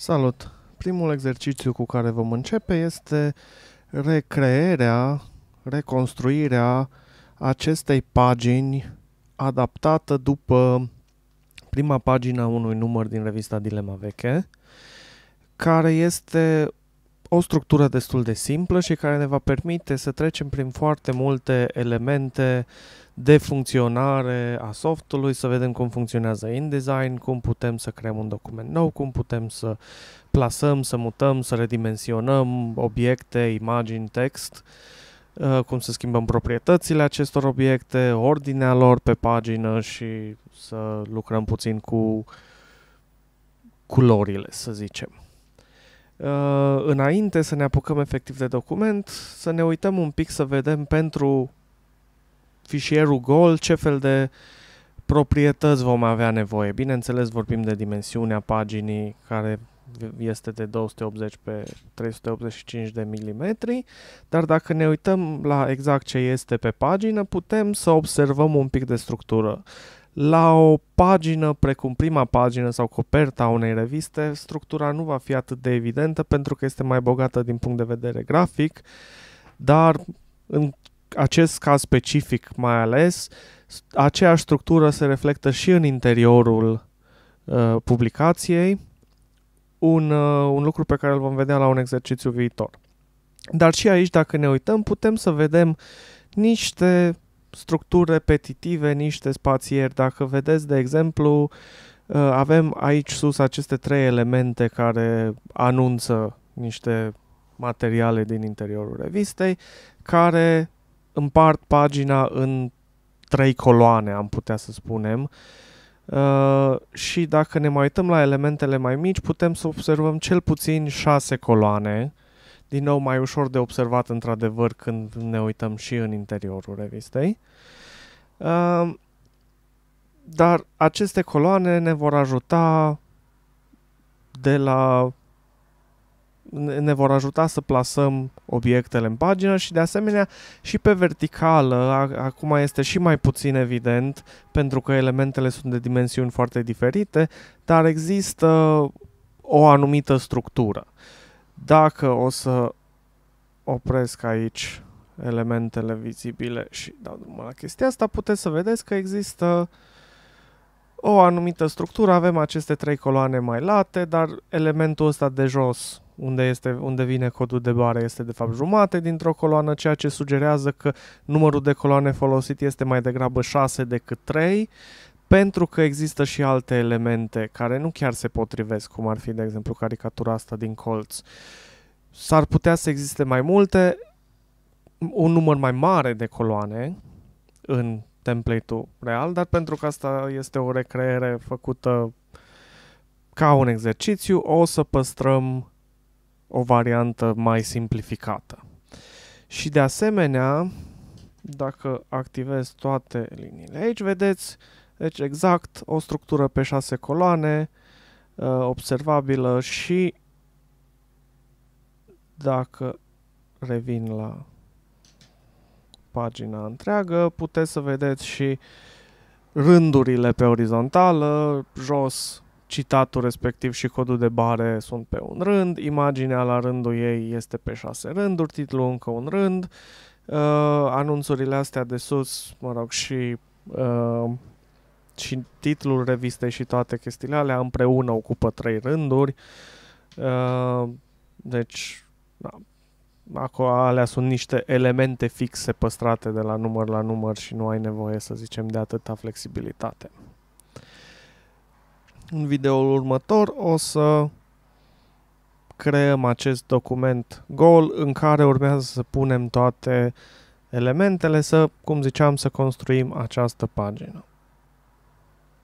Salut! Primul exercițiu cu care vom începe este recreerea, reconstruirea acestei pagini adaptată după prima pagină unui număr din revista Dilema Veche, care este o structură destul de simplă și care ne va permite să trecem prin foarte multe elemente de funcționare a softului, să vedem cum funcționează InDesign, cum putem să creăm un document nou, cum putem să plasăm, să mutăm, să redimensionăm obiecte, imagini, text, uh, cum să schimbăm proprietățile acestor obiecte, ordinea lor pe pagină și să lucrăm puțin cu culorile, să zicem. Uh, înainte să ne apucăm efectiv de document, să ne uităm un pic să vedem pentru fișierul gol ce fel de proprietăți vom avea nevoie. Bineînțeles vorbim de dimensiunea paginii care este de 280 pe 385 de milimetri, dar dacă ne uităm la exact ce este pe pagină, putem să observăm un pic de structură. La o pagină precum prima pagină sau coperta unei reviste, structura nu va fi atât de evidentă pentru că este mai bogată din punct de vedere grafic, dar în acest caz specific mai ales, aceeași structură se reflectă și în interiorul uh, publicației, un, uh, un lucru pe care îl vom vedea la un exercițiu viitor. Dar și aici, dacă ne uităm, putem să vedem niște structuri repetitive, niște spațieri. Dacă vedeți, de exemplu, uh, avem aici sus aceste trei elemente care anunță niște materiale din interiorul revistei, care împart pagina în trei coloane, am putea să spunem. Uh, și dacă ne mai uităm la elementele mai mici, putem să observăm cel puțin șase coloane din nou mai ușor de observat într-adevăr când ne uităm și în interiorul revistei. dar aceste coloane ne vor ajuta de la ne vor ajuta să plasăm obiectele în pagină și de asemenea și pe verticală, acum este și mai puțin evident pentru că elementele sunt de dimensiuni foarte diferite, dar există o anumită structură. Uh, dacă o să opresc aici elementele vizibile și dau drumul la chestia asta, puteți să vedeți că există o anumită structură, avem aceste trei coloane mai late, dar elementul ăsta de jos, unde, este, unde vine codul de bară, este de fapt jumate dintr-o coloană, ceea ce sugerează că numărul de coloane folosit este mai degrabă 6 decât 3, pentru că există și alte elemente care nu chiar se potrivesc, cum ar fi, de exemplu, caricatura asta din colț. S-ar putea să existe mai multe, un număr mai mare de coloane în template-ul real, dar pentru că asta este o recreere făcută ca un exercițiu, o să păstrăm o variantă mai simplificată. Și de asemenea, dacă activez toate liniile aici, vedeți, deci exact o structură pe șase coloane, uh, observabilă și dacă revin la pagina întreagă, puteți să vedeți și rândurile pe orizontală, jos citatul respectiv și codul de bare sunt pe un rând, imaginea la rândul ei este pe șase rânduri, titlul încă un rând, uh, anunțurile astea de sus, mă rog, și uh, și titlul revistei și toate chestiile alea împreună ocupă trei rânduri. Uh, deci, da, acolo alea sunt niște elemente fixe păstrate de la număr la număr și nu ai nevoie, să zicem, de atâta flexibilitate. În videoul următor o să creăm acest document gol în care urmează să punem toate elementele, să, cum ziceam, să construim această pagină.